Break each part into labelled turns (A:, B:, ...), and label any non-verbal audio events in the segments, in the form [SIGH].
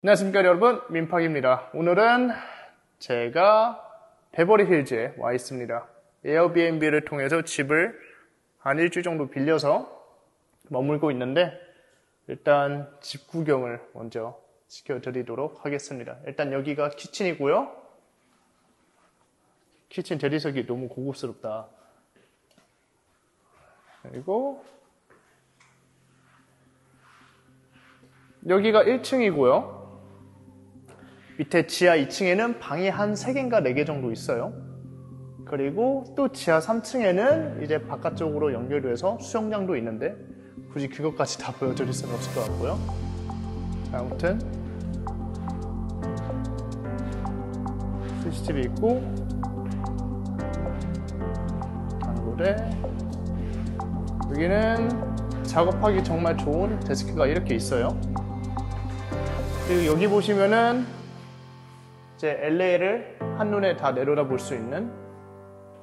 A: 안녕하십니까 여러분 민팍입니다 오늘은 제가 베버리 힐즈에 와 있습니다 에어비앤비를 통해서 집을 한 일주일 정도 빌려서 머물고 있는데 일단 집 구경을 먼저 시켜드리도록 하겠습니다 일단 여기가 키친이고요 키친 대리석이 너무 고급스럽다 그리고 여기가 1층이고요 밑에 지하 2층에는 방이 한 3개인가 4개 정도 있어요. 그리고 또 지하 3층에는 이제 바깥쪽으로 연결돼서 수영장도 있는데 굳이 그것까지 다 보여드릴 수는 없을 것 같고요. 아무튼 CCTV 있고 단골에 여기는 작업하기 정말 좋은 데스크가 이렇게 있어요. 그리고 여기 보시면은 이제 LA를 한눈에 다 내려다볼 수 있는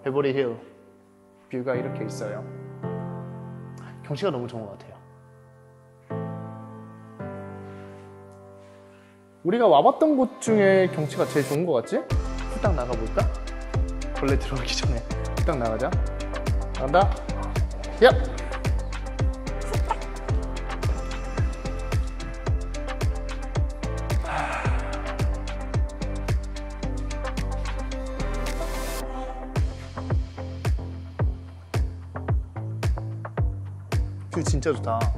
A: 베버리 힐 뷰가 이렇게 있어요. 경치가 너무 좋은 것 같아요. 우리가 와봤던 곳 중에 경치가 제일 좋은 것 같지? 후딱 나가볼까? 벌레 들어가기 전에 후딱 나가자. 간다. 얍! 진짜 좋다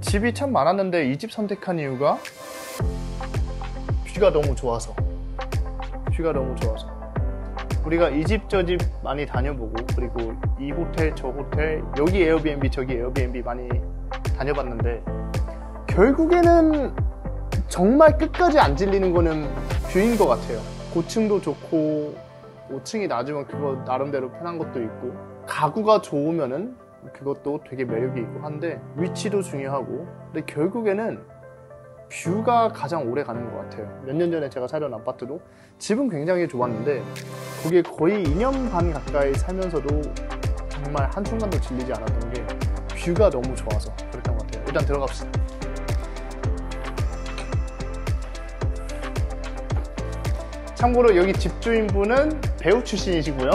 A: 집이 참 많았는데 이 집 선택한 이유가 뷰가 너무 좋아서 뷰가 너무 좋아서 우리가 이 집 저 집 많이 다녀보고 그리고 이 호텔 저 호텔 여기 에어비앤비 저기 에어비앤비 많이 다녀봤는데 결국에는 정말 끝까지 안 질리는 거는 뷰인 것 같아요 고층도 좋고 5층이 낮으면 그거 나름대로 편한 것도 있고 가구가 좋으면은 그것도 되게 매력이 있고 한데 위치도 중요하고 근데 결국에는 뷰가 가장 오래 가는 것 같아요 몇 년 전에 제가 살던 아파트도 집은 굉장히 좋았는데 그게 거의 2년 반 가까이 살면서도 정말 한순간도 질리지 않았던 게 뷰가 너무 좋아서 그랬던 것 같아요 일단 들어갑시다 참고로 여기 집주인분은 배우 출신이시고요.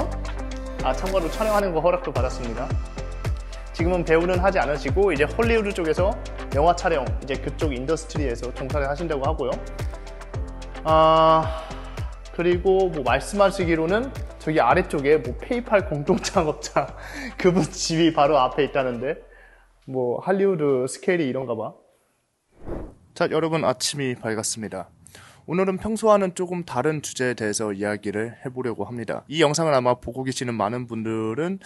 A: 아 참고로 촬영하는 거 허락도 받았습니다. 지금은 배우는 하지 않으시고 이제 헐리우드 쪽에서 영화 촬영 이제 그쪽 인더스트리에서 종사를 하신다고 하고요. 아 그리고 뭐 말씀하시기로는 저기 아래쪽에 뭐 페이팔 공동창업자 [LAUGHS] 그분 집이 바로 앞에 있다는데 뭐 할리우드 스케일이 이런가 봐. 자 여러분 아침이 밝았습니다. 오늘은 평소와는 조금 다른 주제에 대해서 이야기를 해보려고 합니다. 이 영상을 아마 보고 계시는 많은 분들은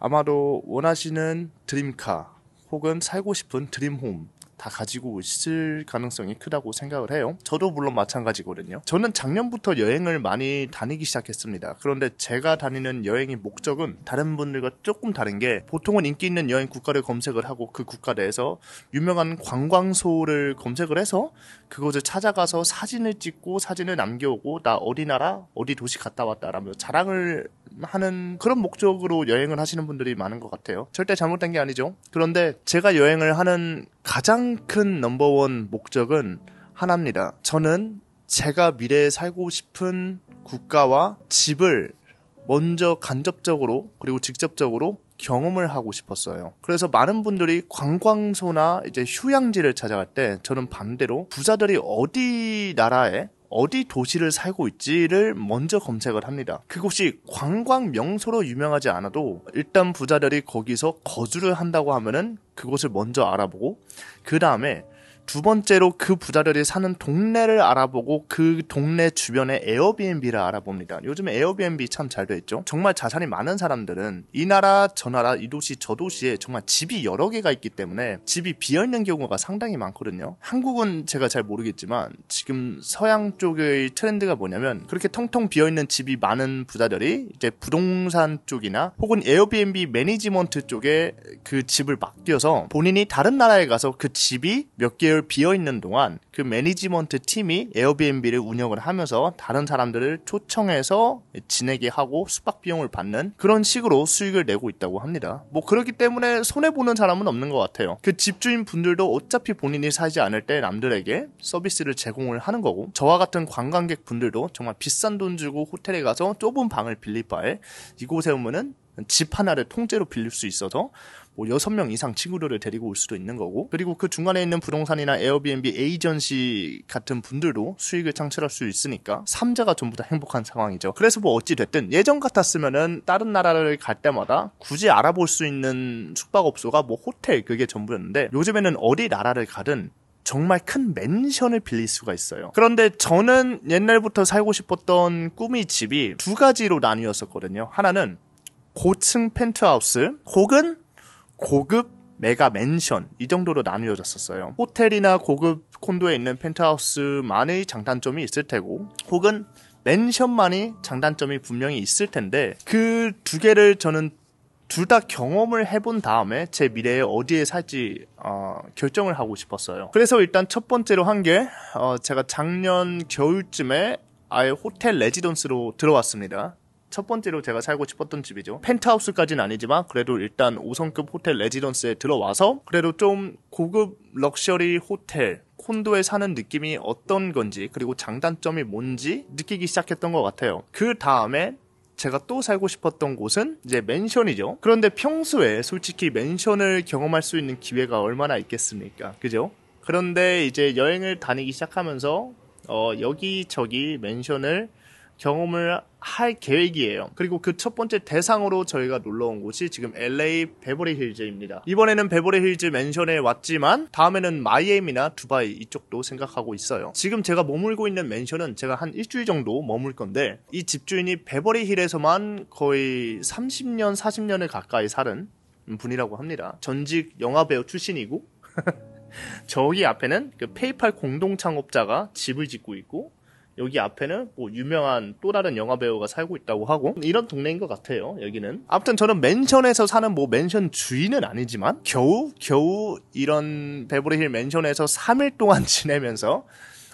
A: 아마도 원하시는 드림카 혹은 살고 싶은 드림홈 다 가지고 있을 가능성이 크다고 생각을 해요. 저도 물론 마찬가지거든요. 저는 작년부터 여행을 많이 다니기 시작했습니다. 그런데 제가 다니는 여행의 목적은 다른 분들과 조금 다른 게 보통은 인기 있는 여행 국가를 검색을 하고 그 국가 내에서 유명한 관광소를 검색을 해서 그곳을 찾아가서 사진을 찍고 사진을 남겨오고 나 어디 나라 어디 도시 갔다 왔다라며 자랑을 하는 그런 목적으로 여행을 하시는 분들이 많은 것 같아요. 절대 잘못된 게 아니죠. 그런데 제가 여행을 하는 가장 큰 넘버원 목적은 하나입니다. 저는 제가 미래에 살고 싶은 국가와 집을 먼저 간접적으로 그리고 직접적으로 경험을 하고 싶었어요. 그래서 많은 분들이 관광소나 이제 휴양지를 찾아갈 때 저는 반대로 부자들이 어디 나라에 어디 도시를 살고 있지를 먼저 검색을 합니다. 그곳이 관광 명소로 유명하지 않아도 일단 부자들이 거기서 거주를 한다고 하면은 그곳을 먼저 알아보고 그 다음에 두 번째로 그 부자들이 사는 동네를 알아보고 그 동네 주변의 에어비앤비를 알아봅니다. 요즘에 어비앤비참잘돼 있죠. 정말 자산이 많은 사람들은 이 나라 저 나라 이 도시 저 도시에 정말 집이 여러 개가 있기 때문에 집이 비어 있는 경우가 상당히 많거든요. 한국은 제가 잘 모르겠지만 지금 서양 쪽의 트렌드가 뭐냐면 그렇게 텅텅 비어 있는 집이 많은 부자들이 이제 부동산 쪽이나 혹은 에어비앤비 매니지먼트 쪽에 그 집을 맡겨서 본인이 다른 나라에 가서 그 집이 몇개 계열 비어 있는 동안 그 매니지먼트 팀이 에어비앤비를 운영을 하면서 다른 사람들을 초청해서 지내게 하고 숙박 비용을 받는 그런 식으로 수익을 내고 있다고 합니다. 뭐 그렇기 때문에 손해 보는 사람은 없는 것 같아요. 그 집주인 분들도 어차피 본인이 살지 않을 때 남들에게 서비스를 제공을 하는 거고 저와 같은 관광객 분들도 정말 비싼 돈 주고 호텔에 가서 좁은 방을 빌릴 바에 이곳에 오면은 집 하나를 통째로 빌릴 수 있어서 뭐 6명 이상 친구들을 데리고 올 수도 있는 거고 그리고 그 중간에 있는 부동산이나 에어비앤비 에이전시 같은 분들도 수익을 창출할 수 있으니까 3자가 전부 다 행복한 상황이죠. 그래서 뭐 어찌 됐든 예전 같았으면은 다른 나라를 갈 때마다 굳이 알아볼 수 있는 숙박업소가 뭐 호텔 그게 전부였는데 요즘에는 어디 나라를 가든 정말 큰 맨션을 빌릴 수가 있어요. 그런데 저는 옛날부터 살고 싶었던 꿈이 집이 두 가지로 나뉘었었거든요. 하나는 고층 펜트하우스 혹은 고급 메가 맨션 이 정도로 나뉘어졌었어요 호텔이나 고급 콘도에 있는 펜트하우스만의 장단점이 있을 테고 혹은 맨션만의 장단점이 분명히 있을 텐데 그 두 개를 저는 둘 다 경험을 해본 다음에 제 미래에 어디에 살지 어, 결정을 하고 싶었어요. 그래서 일단 첫 번째로 한게 어, 제가 작년 겨울쯤에 아예 호텔 레지던스로 들어왔습니다. 첫 번째로 제가 살고 싶었던 집이죠. 펜트하우스까지는 아니지만 그래도 일단 5성급 호텔 레지던스에 들어와서 그래도 좀 고급 럭셔리 호텔 콘도에 사는 느낌이 어떤 건지 그리고 장단점이 뭔지 느끼기 시작했던 것 같아요. 그 다음에 제가 또 살고 싶었던 곳은 이제 맨션이죠. 그런데 평소에 솔직히 맨션을 경험할 수 있는 기회가 얼마나 있겠습니까? 그죠? 그런데 이제 여행을 다니기 시작하면서 어, 여기저기 맨션을 경험을 할 계획이에요. 그리고 그 첫 번째 대상으로 저희가 놀러 온 곳이 지금 LA 베버리 힐즈입니다. 이번에는 베버리 힐즈 맨션에 왔지만 다음에는 마이애미나 두바이 이쪽도 생각하고 있어요. 지금 제가 머물고 있는 맨션은 제가 한 일주일 정도 머물 건데 이 집주인이 베버리 힐에서만 거의 30년, 40년을 가까이 살은 분이라고 합니다. 전직 영화배우 출신이고 [LAUGHS] 저기 앞에는 그 페이팔 공동 창업자가 집을 짓고 있고 여기 앞에는 뭐 유명한 또 다른 영화 배우가 살고 있다고 하고 이런 동네인 것 같아요. 여기는. 아무튼 저는 맨션에서 사는 뭐 맨션 주인은 아니지만 겨우 겨우 이런 베버리힐 맨션에서 3일 동안 [LAUGHS] 지내면서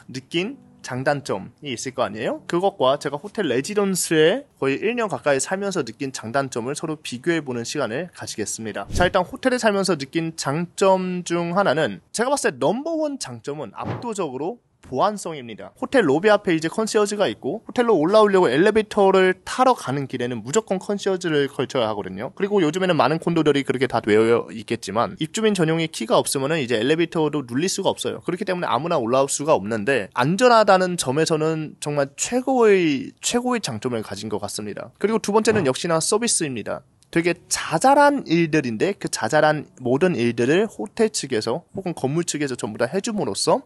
A: 느낀 장단점이 있을 거 아니에요? 그것과 제가 호텔 레지던스에 거의 1년 가까이 살면서 느낀 장단점을 서로 비교해보는 시간을 가지겠습니다. 자, 일단 호텔에 살면서 느낀 장점 중 하나는 제가 봤을 때 넘버원 장점은 압도적으로 보안성입니다. 호텔 로비 앞에 이제 컨시어즈가 있고 호텔로 올라오려고 엘리베이터를 타러 가는 길에는 무조건 컨시어즈를 걸쳐야 하거든요. 그리고 요즘에는 많은 콘도들이 그렇게 다 되어 있겠지만 입주민 전용의 키가 없으면은 이제 엘리베이터도 눌릴 수가 없어요. 그렇기 때문에 아무나 올라올 수가 없는데 안전하다는 점에서는 정말 최고의 최고의 장점을 가진 것 같습니다. 그리고 두 번째는 아. 역시나 서비스입니다. 되게 자잘한 일들인데 그 자잘한 모든 일들을 호텔 측에서 혹은 건물 측에서 전부 다 해줌으로써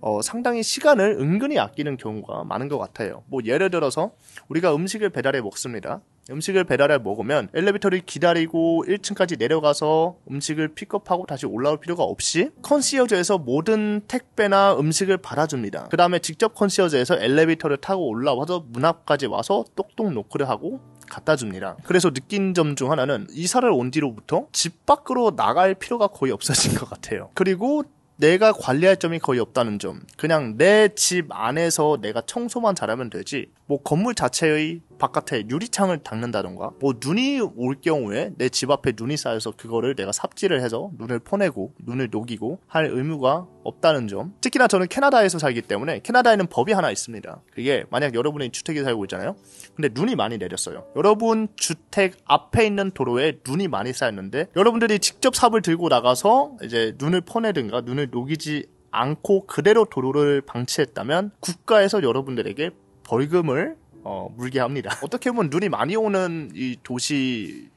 A: 어, 상당히 시간을 은근히 아끼는 경우가 많은 것 같아요. 뭐 예를 들어서 우리가 음식을 배달해 먹습니다. 음식을 배달해 먹으면 엘리베이터를 기다리고 1층까지 내려가서 음식을 픽업하고 다시 올라올 필요가 없이 컨시어즈에서 모든 택배나 음식을 받아줍니다. 그 다음에 직접 컨시어즈에서 엘리베이터를 타고 올라와서 문 앞까지 와서 똑똑 노크를 하고 갖다 줍니다. 그래서 느낀 점 중 하나는 이사를 온 뒤로부터 집 밖으로 나갈 필요가 거의 없어진 것 같아요. 그리고 내가 관리할 점이 거의 없다는 점. 그냥 내 집 안에서 내가 청소만 잘하면 되지. 뭐 건물 자체의 바깥에 유리창을 닦는다던가, 뭐 눈이 올 경우에 내 집 앞에 눈이 쌓여서 그거를 내가 삽질을 해서 눈을 퍼내고 눈을 녹이고 할 의무가 없다는 점. 특히나 저는 캐나다에서 살기 때문에 캐나다에는 법이 하나 있습니다. 그게 만약 여러분이 주택에 살고 있잖아요. 근데 눈이 많이 내렸어요. 여러분 주택 앞에 있는 도로에 눈이 많이 쌓였는데 여러분들이 직접 삽을 들고 나가서 이제 눈을 퍼내든가 눈을 원을 녹이지 않고 그대로 도로를 방치했다면 국가에서 여러분들에게 벌금을 어, 물게 합니다. [LAUGHS] 어떻게 보면 눈이 많이 오는 이 도시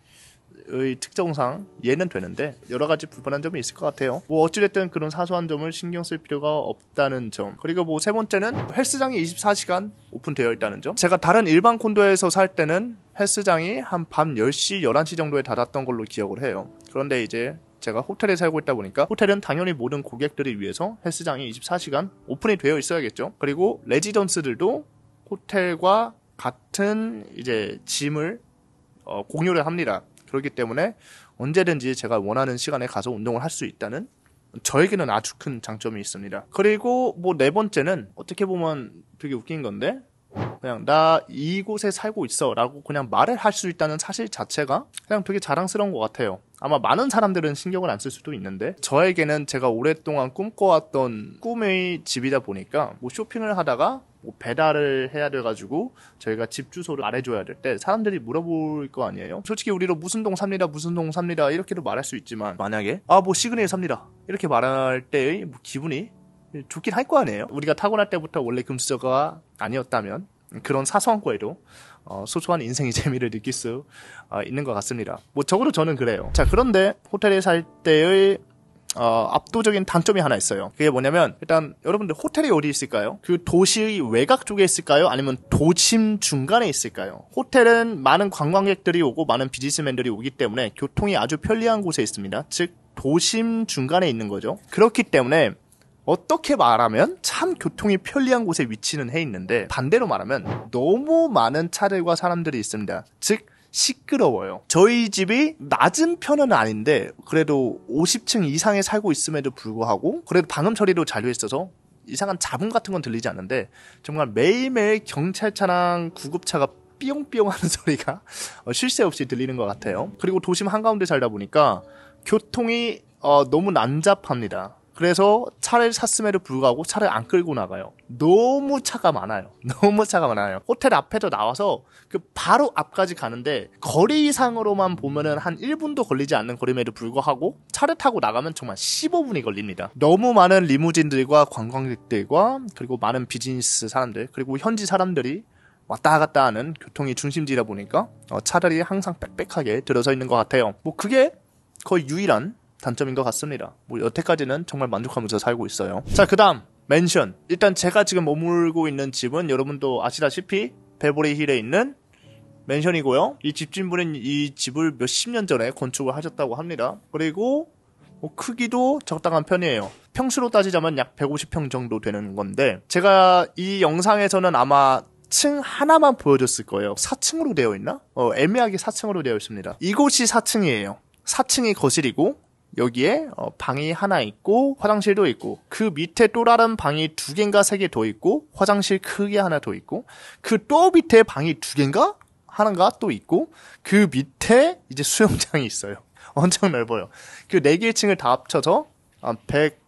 A: 의특정상예는 되는데 여러 가지 불편한 점이 있을 것 같아요. 뭐 어찌됐든 그런 사소한 점을 신경 쓸 필요가 없다는 점. 그리고 뭐 세 번째는 헬스장이 24시간 오픈되어 있다는 점. 제가 다른 일반 콘도에서 살 때는 헬스장이 한 밤 10시, 11시 정도에 닫았던 걸로 기억을 해요. 그런데 이제 제가 호텔에 살고 있다 보니까 호텔은 당연히 모든 고객들을 위해서 헬스장이 24시간 오픈이 되어 있어야겠죠. 그리고 레지던스들도 호텔과 같은 이제 짐을 어, 공유를 합니다. 그렇기 때문에 언제든지 제가 원하는 시간에 가서 운동을 할 수 있다는 저에게는 아주 큰 장점이 있습니다. 그리고 뭐 네 번째는 어떻게 보면 되게 웃긴 건데 그냥 나 이곳에 살고 있어라고 그냥 말을 할 수 있다는 사실 자체가 그냥 되게 자랑스러운 것 같아요. 아마 많은 사람들은 신경을 안 쓸 수도 있는데 저에게는 제가 오랫동안 꿈꿔왔던 꿈의 집이다 보니까 뭐 쇼핑을 하다가 뭐 배달을 해야 돼가지고 저희가 집 주소를 말해줘야 될 때 사람들이 물어볼 거 아니에요? 솔직히 우리로 무슨 동 삽니다, 무슨 동 삽니다 이렇게도 말할 수 있지만 만약에 아 뭐 시그널 니 삽니다 이렇게 말할 때의 뭐 기분이 좋긴 할 거 아니에요. 우리가 타고날 때부터 원래 금수저가 아니었다면 그런 사소한거에도 어, 소소한 인생의 [LAUGHS] 재미를 느낄 수 어, 있는 것 같습니다. 뭐 적어도 저는 그래요. 자 그런데 호텔에 살 때의 어, 압도적인 단점이 하나 있어요. 그게 뭐냐면 일단 여러분들 호텔이 어디 있을까요? 그 도시의 외곽 쪽에 있을까요? 아니면 도심 중간에 있을까요? 호텔은 많은 관광객들이 오고 많은 비즈니스맨들이 오기 때문에 교통이 아주 편리한 곳에 있습니다. 즉 도심 중간에 있는 거죠. 그렇기 때문에 어떻게 말하면 참 교통이 편리한 곳에 위치는 해 있는데 반대로 말하면 너무 많은 차들과 사람들이 있습니다. 즉 시끄러워요. 저희 집이 낮은 편은 아닌데 그래도 50층 이상에 살고 있음에도 불구하고 그래도 방음 처리로 잘돼 있어서 이상한 잡음 같은 건 들리지 않는데 정말 매일매일 경찰차랑 구급차가 삐용삐용 하는 [LAUGHS] 소리가 어, 쉴새 없이 들리는 것 같아요. 그리고 도심 한가운데 살다 보니까 교통이 어, 너무 난잡합니다. 그래서 차를 샀음에도 불구하고 차를 안 끌고 나가요. 너무 차가 많아요. [LAUGHS] 너무 차가 많아요. 호텔 앞에도 나와서 그 바로 앞까지 가는데 거리상으로만 보면은 한 1분도 걸리지 않는 거리임에도 불구하고 차를 타고 나가면 정말 15분이 걸립니다. 너무 많은 리무진들과 관광객들과 그리고 많은 비즈니스 사람들 그리고 현지 사람들이 왔다 갔다 하는 교통이 중심지다 보니까 어, 차라리 항상 빽빽하게 들어서 있는 것 같아요. 뭐 그게 거의 유일한 단점인 것 같습니다. 뭐 여태까지는 정말 만족하면서 살고 있어요. 자, 그 다음, 맨션. 일단 제가 지금 머물고 있는 집은 여러분도 아시다시피 베버리 힐에 있는 맨션이고요. 이 집주인분은 이 집을 몇 십 년 전에 건축을 하셨다고 합니다. 그리고 뭐 크기도 적당한 편이에요. 평수로 따지자면 약 150평 정도 되는 건데 제가 이 영상에서는 아마 층 하나만 보여줬을 거예요. 4층으로 되어 있나? 어, 애매하게 4층으로 되어 있습니다. 이곳이 4층이에요. 4층이 거실이고 여기에 어, 방이 하나 있고 화장실도 있고 그 밑에 또 다른 방이 두 개인가 세 개 더 있고 화장실 크게 하나 더 있고 그 또 밑에 방이 두 개인가 하나가 또 있고 그 밑에 이제 수영장이 있어요. [LAUGHS] 엄청 넓어요. 그 네 개의 층을 다 합쳐서 한 100,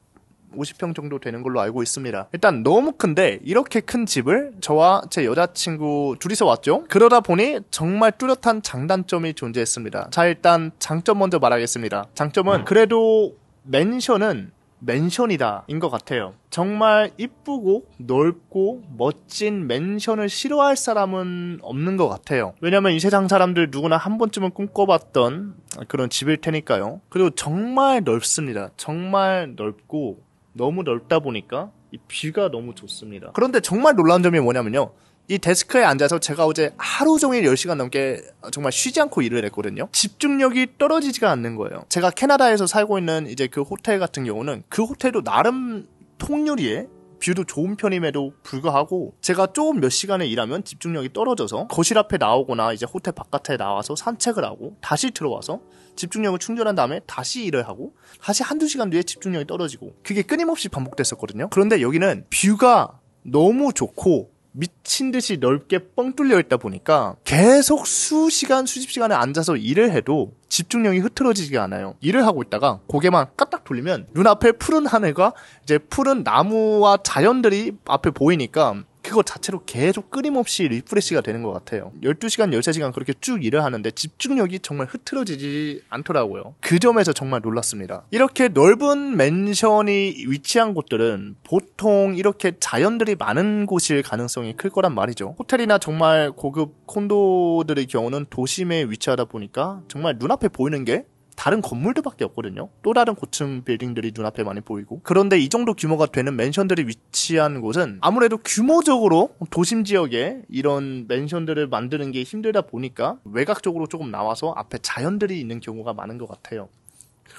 A: 50평 정도 되는 걸로 알고 있습니다. 일단 너무 큰데 이렇게 큰 집을 저와 제 여자친구 둘이서 왔죠. 그러다 보니 정말 뚜렷한 장단점이 존재했습니다. 자 일단 장점 먼저 말하겠습니다. 장점은 음. 그래도 맨션은 맨션이다 인 것 같아요. 정말 이쁘고 넓고 멋진 맨션을 싫어할 사람은 없는 것 같아요. 왜냐면 이 세상 사람들 누구나 한 번쯤은 꿈꿔봤던 그런 집일 테니까요. 그리고 정말 넓습니다. 정말 넓고 너무 넓다 보니까 이 뷰가 너무 좋습니다. 그런데 정말 놀라운 점이 뭐냐면요. 이 데스크에 앉아서 제가 어제 하루 종일 10시간 넘게 정말 쉬지 않고 일을 했거든요. 집중력이 떨어지지가 않는 거예요. 제가 캐나다에서 살고 있는 이제 그 호텔 같은 경우는 그 호텔도 나름 통유리에 뷰도 좋은 편임에도 불구하고 제가 조금 몇시간에 일하면 집중력이 떨어져서 거실 앞에 나오거나 이제 호텔 바깥에 나와서 산책을 하고 다시 들어와서 집중력을 충전한 다음에 다시 일을 하고 다시 한두 시간 뒤에 집중력이 떨어지고 그게 끊임없이 반복됐었거든요. 그런데 여기는 뷰가 너무 좋고 미친 듯이 넓게 뻥 뚫려 있다 보니까 계속 수시간 수십 시간을 앉아서 일을 해도 집중력이 흐트러지지가 않아요. 일을 하고 있다가 고개만 까딱 돌리면 눈앞에 푸른 하늘과 이제 푸른 나무와 자연들이 앞에 보이니까 그거 자체로 계속 끊임없이 리프레시가 되는 것 같아요. 12시간, 13시간 그렇게 쭉 일을 하는데 집중력이 정말 흐트러지지 않더라고요. 그 점에서 정말 놀랐습니다. 이렇게 넓은 맨션이 위치한 곳들은 보통 이렇게 자연들이 많은 곳일 가능성이 클 거란 말이죠. 호텔이나 정말 고급 콘도들의 경우는 도심에 위치하다 보니까 정말 눈앞에 보이는 게 다른 건물들밖에 없거든요. 또 다른 고층 빌딩들이 눈앞에 많이 보이고. 그런데 이 정도 규모가 되는 맨션들이 위치한 곳은 아무래도 규모적으로 도심 지역에 이런 맨션들을 만드는 게 힘들다 보니까 외곽적으로 조금 나와서 앞에 자연들이 있는 경우가 많은 것 같아요.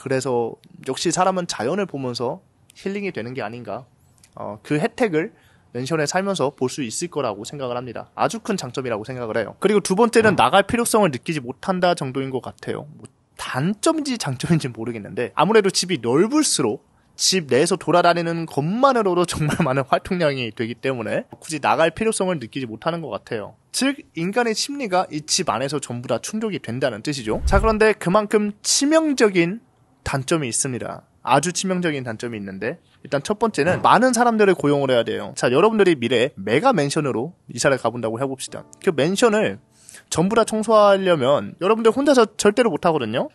A: 그래서 역시 사람은 자연을 보면서 힐링이 되는 게 아닌가. 어, 그 혜택을 맨션에 살면서 볼 수 있을 거라고 생각을 합니다. 아주 큰 장점이라고 생각을 해요. 그리고 두 번째는 나갈 필요성을 느끼지 못한다 정도인 것 같아요. 뭐 단점인지 장점인지 모르겠는데 아무래도 집이 넓을수록 집 내에서 돌아다니는 것만으로도 정말 [LAUGHS] 많은 활동량이 되기 때문에 굳이 나갈 필요성을 느끼지 못하는 것 같아요. 즉, 인간의 심리가 이 집 안에서 전부 다 충족이 된다는 뜻이죠. 자, 그런데 그만큼 치명적인 단점이 있습니다. 아주 치명적인 단점이 있는데 일단 첫 번째는 많은 사람들을 고용을 해야 돼요. 자 여러분들이 미래 메가 멘션으로 이사를 가본다고 해봅시다. 그멘션을 전부 다 청소하려면 여러분들 혼자서 절대로 못 하거든요.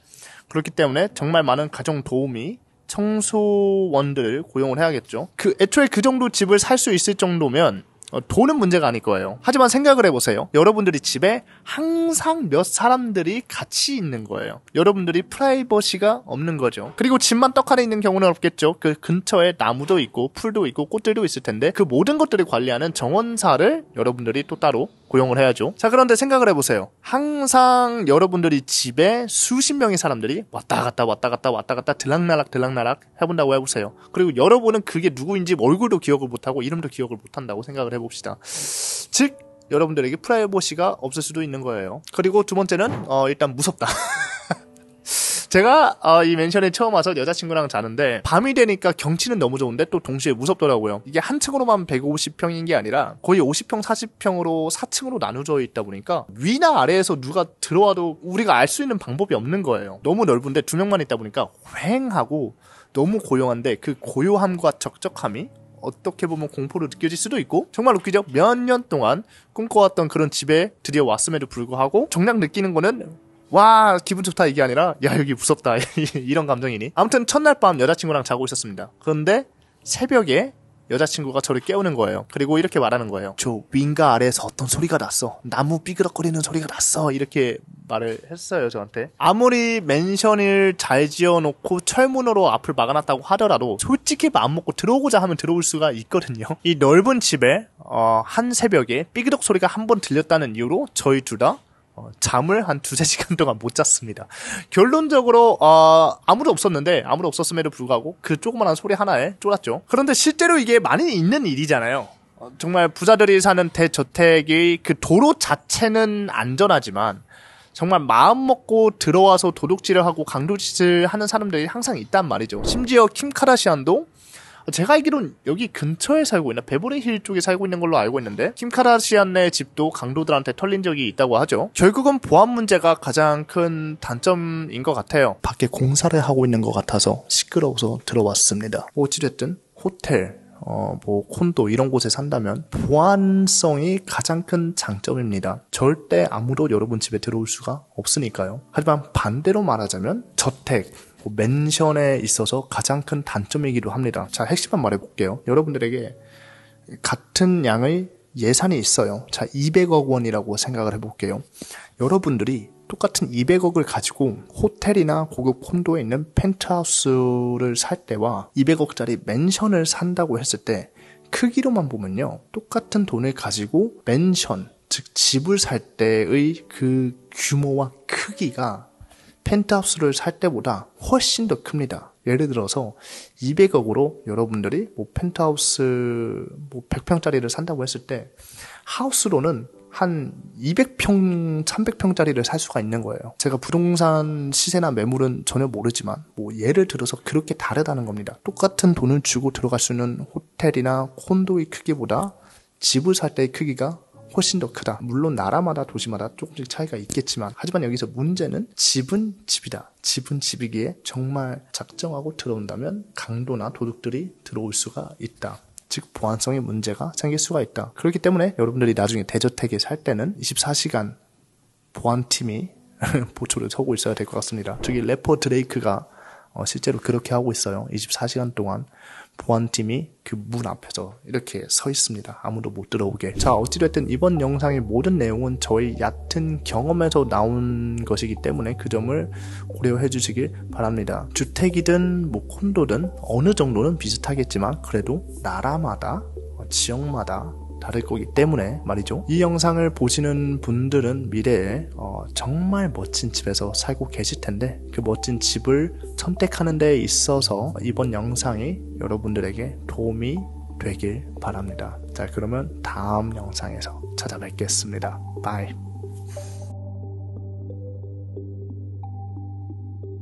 A: 그렇기 때문에 정말 많은 가정 도우미 청소원들을 고용을 해야겠죠. 그 애초에 그 정도 집을 살 수 있을 정도면 어, 돈은 문제가 아닐 거예요. 하지만 생각을 해보세요. 여러분들이 집에 항상 몇 사람들이 같이 있는 거예요. 여러분들이 프라이버시가 없는 거죠. 그리고 집만 떡 하나 있는 경우는 없겠죠. 그 근처에 나무도 있고 풀도 있고 꽃들도 있을 텐데 그 모든 것들을 관리하는 정원사를 여러분들이 또 따로 고용을 해야죠. 자, 그런데 생각을 해보세요. 항상 여러분들이 집에 수십 명의 사람들이 왔다 갔다 왔다 갔다 왔다 갔다 들락날락 들락날락 해본다고 해보세요. 그리고 여러분은 그게 누구인지 얼굴도 기억을 못하고 이름도 기억을 못한다고 생각을 해보세요. 해봅시다. 즉 여러분들에게 프라이버시가 없을 수도 있는 거예요. 그리고 두 번째는 어, 일단 무섭다. [LAUGHS] 제가 어, 이 맨션에 처음 와서 여자친구랑 자는데 밤이 되니까 경치는 너무 좋은데 또 동시에 무섭더라고요. 이게 한 층으로만 150평인 게 아니라 거의 50평, 40평으로 4층으로 나누어져 있다 보니까 위나 아래에서 누가 들어와도 우리가 알 수 있는 방법이 없는 거예요. 너무 넓은데 두 명만 있다 보니까 휑하고 너무 고요한데 그 고요함과 적적함이 어떻게 보면 공포로 느껴질 수도 있고 정말 웃기죠. 몇 년 동안 꿈꿔왔던 그런 집에 드디어 왔음에도 불구하고 정작 느끼는 거는 와 기분 좋다 이게 아니라 야 여기 무섭다 [LAUGHS] 이런 감정이니 아무튼 첫날 밤 여자친구랑 자고 있었습니다. 그런데 새벽에 여자친구가 저를 깨우는 거예요. 그리고 이렇게 말하는 거예요. 저 윙가 아래에서 어떤 소리가 났어. 나무 삐그덕거리는 소리가 났어. 이렇게 말을 했어요, 저한테. 아무리 맨션을 잘 지어놓고 철문으로 앞을 막아놨다고 하더라도 솔직히 마음먹고 들어오고자 하면 들어올 수가 있거든요. 이 넓은 집에 어, 한 새벽에 삐그덕 소리가 한 번 들렸다는 이유로 저희 둘다 어, 잠을 한 두세 [LAUGHS] 시간 동안 못 잤습니다. 결론적으로 어, 아무도 없었는데 아무도 없었음에도 불구하고 그 조그만한 소리 하나에 쫄았죠. 그런데 실제로 이게 많이 있는 일이잖아요. 어, 정말 부자들이 사는 대저택이 그 도로 자체는 안전하지만 정말 마음 먹고 들어와서 도둑질을 하고 강도짓을 하는 사람들이 항상 있단 말이죠. 심지어 킴카라시안도 제가 알기론 여기 근처에 살고 있는 베버리힐 쪽에 살고 있는 걸로 알고 있는데 킴카라시안의 집도 강도들한테 털린 적이 있다고 하죠. 결국은 보안 문제가 가장 큰 단점인 것 같아요. 밖에 공사를 하고 있는 것 같아서 시끄러워서 들어왔습니다. 어찌됐든 호텔 어, 뭐, 콘도 이런 곳에 산다면 보안성이 가장 큰 장점입니다. 절대 아무도 여러분 집에 들어올 수가 없으니까요. 하지만 반대로 말하자면 저택, 그 맨션에 있어서 가장 큰 단점이기도 합니다. 자, 핵심만 말해볼게요. 여러분들에게 같은 양의 예산이 있어요. 자, 200억 원이라고 생각을 해볼게요. 여러분들이 똑같은 200억을 가지고 호텔이나 고급 콘도에 있는 펜트하우스를 살 때와 200억짜리 맨션을 산다고 했을 때 크기로만 보면요. 똑같은 돈을 가지고 맨션, 즉 집을 살 때의 그 규모와 크기가 펜트하우스를 살 때보다 훨씬 더 큽니다. 예를 들어서 200억으로 여러분들이 뭐 펜트하우스 뭐 100평짜리를 산다고 했을 때 하우스로는 한 200평, 300평짜리를 살 수가 있는 거예요. 제가 부동산 시세나 매물은 전혀 모르지만 뭐 예를 들어서 그렇게 다르다는 겁니다. 똑같은 돈을 주고 들어갈 수 있는 호텔이나 콘도의 크기보다 집을 살 때의 크기가 훨씬 더 크다. 물론 나라마다 도시마다 조금씩 차이가 있겠지만 하지만 여기서 문제는 집은 집이다. 집은 집이기에 정말 작정하고 들어온다면 강도나 도둑들이 들어올 수가 있다. 즉 보안성의 문제가 생길 수가 있다. 그렇기 때문에 여러분들이 나중에 대저택에 살 때는 24시간 보안팀이 [LAUGHS] 보초를 서고 있어야 될 것 같습니다. 저기 래퍼 드레이크가 어, 실제로 그렇게 하고 있어요. 24시간 동안 보안팀이 그 문 앞에서 이렇게 서 있습니다. 아무도 못 들어오게. 자, 어찌됐든 이번 영상의 모든 내용은 저희 얕은 경험에서 나온 것이기 때문에 그 점을 고려해 주시길 바랍니다. 주택이든 뭐 콘도든 어느 정도는 비슷하겠지만 그래도 나라마다 어, 지역마다 다를 거기 때문에 말이죠. 이 영상을 보시는 분들은 미래에 어, 정말 멋진 집에서 살고 계실 텐데 그 멋진 집을 선택하는 데 있어서 이번 영상이 여러분들에게 도움이 되길 바랍니다. 자, 그러면 다음 영상에서 찾아뵙겠습니다. 바이.